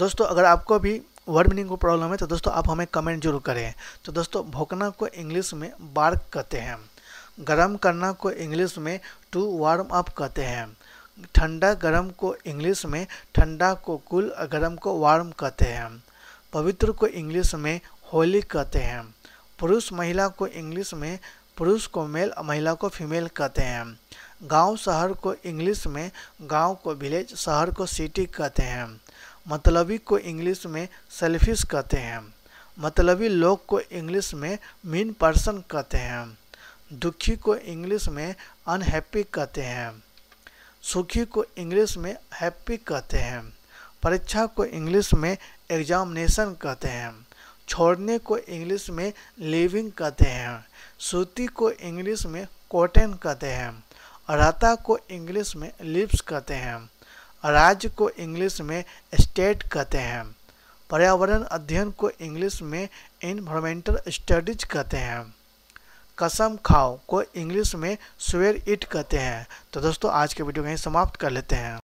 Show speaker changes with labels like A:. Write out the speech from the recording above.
A: दोस्तों अगर आपको भी वर्ड मीनिंग को प्रॉब्लम है तो दोस्तों आप हमें कमेंट जरूर करें तो दोस्तों भोंकना को इंग्लिश में बार्क कहते हैं गर्म करना को इंग्लिश में टू वार्म अप कहते हैं ठंडा गर्म को इंग्लिश में ठंडा को कुल और गर्म को वार्म कहते हैं पवित्र को इंग्लिश में होली कहते हैं पुरुष महिला को इंग्लिश में पुरुष को मेल और महिला को फीमेल कहते हैं गांव शहर को इंग्लिश में गांव को विलेज शहर को सिटी कहते हैं मतलबी को इंग्लिश में सेल्फिश कहते हैं मतलबी लोग को इंग्लिश में मीन पर्सन कहते हैं दुखी को इंग्लिश में अनहैप्पी कहते हैं सुखी को इंग्लिश में हैप्पी कहते हैं परीक्षा को इंग्लिश में एग्जामिनेशन कहते हैं छोड़ने को इंग्लिश में लिविंग कहते हैं सूती को इंग्लिश में कॉटन कहते हैं राता को इंग्लिश में लिप्स कहते हैं राज्य को इंग्लिश में स्टेट कहते हैं पर्यावरण अध्ययन को इंग्लिश में इन्वायरमेंटल स्टडीज कहते हैं कसम खाओ को इंग्लिश में स्वेर इट कहते हैं तो दोस्तों आज के वीडियो यहीं समाप्त कर लेते हैं